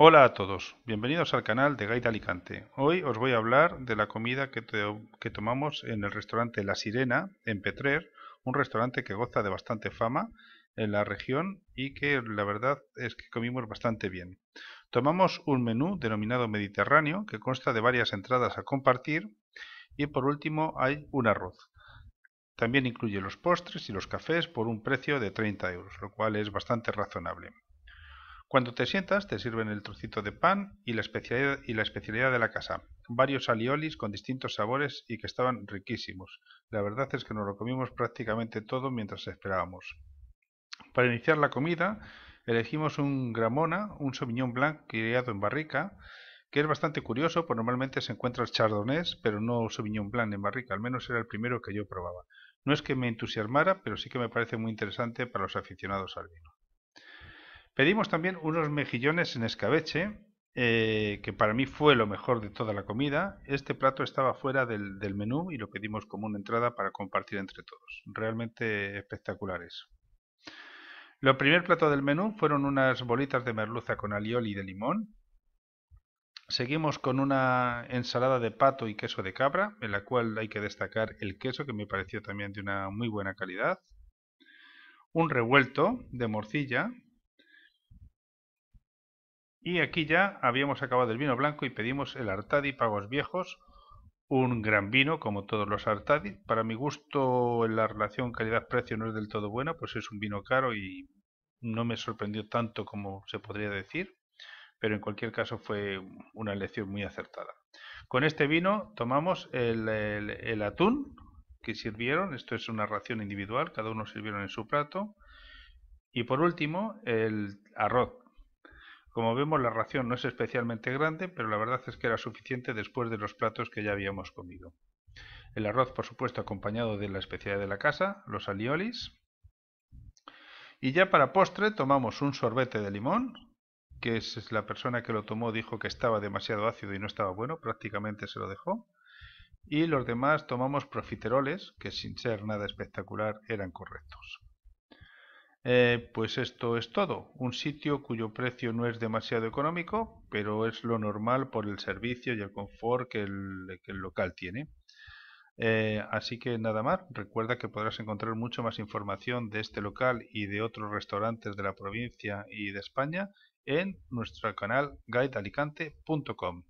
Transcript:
Hola a todos, bienvenidos al canal de Gaita Alicante. Hoy os voy a hablar de la comida que, que, tomamos en el restaurante La Sirena, en Petrer, un restaurante que goza de bastante fama en la región y que la verdad es que comimos bastante bien. Tomamos un menú denominado Mediterráneo, que consta de varias entradas a compartir, y por último hay un arroz. También incluye los postres y los cafés por un precio de 30 euros, lo cual es bastante razonable. Cuando te sientas te sirven el trocito de pan y la especialidad, de la casa, varios aliolis con distintos sabores y que estaban riquísimos. La verdad es que nos lo comimos prácticamente todo mientras esperábamos. Para iniciar la comida elegimos un gramona, un sauvignon blanc criado en barrica, que es bastante curioso, pues normalmente se encuentra el chardonnay, pero no sauvignon blanc en barrica, al menos era el primero que yo probaba. No es que me entusiasmara, pero sí que me parece muy interesante para los aficionados al vino. Pedimos también unos mejillones en escabeche, eh, que para mí fue lo mejor de toda la comida. Este plato estaba fuera del, menú y lo pedimos como una entrada para compartir entre todos. Realmente espectaculares. Lo primer plato del menú fueron unas bolitas de merluza con alioli de limón. Seguimos con una ensalada de pato y queso de cabra, en la cual hay que destacar el queso, que me pareció también de una muy buena calidad. Un revuelto de morcilla y aquí ya habíamos acabado el vino blanco y pedimos el Artadi Pagos Viejos, un gran vino como todos los Artadi. Para mi gusto la relación calidad-precio no es del todo buena, pues es un vino caro y no me sorprendió tanto como se podría decir, pero en cualquier caso fue una elección muy acertada. Con este vino tomamos el, el atún que sirvieron, esto es una ración individual, cada uno sirvieron en su plato, y por último el arroz como vemos la ración no es especialmente grande, pero la verdad es que era suficiente después de los platos que ya habíamos comido. El arroz, por supuesto, acompañado de la especialidad de la casa, los aliolis. Y ya para postre tomamos un sorbete de limón, que es la persona que lo tomó dijo que estaba demasiado ácido y no estaba bueno, prácticamente se lo dejó. Y los demás tomamos profiteroles, que sin ser nada espectacular eran correctos. Eh, pues esto es todo, un sitio cuyo precio no es demasiado económico, pero es lo normal por el servicio y el confort que el, local tiene. Eh, así que nada más, recuerda que podrás encontrar mucho más información de este local y de otros restaurantes de la provincia y de España en nuestro canal guidealicante.com.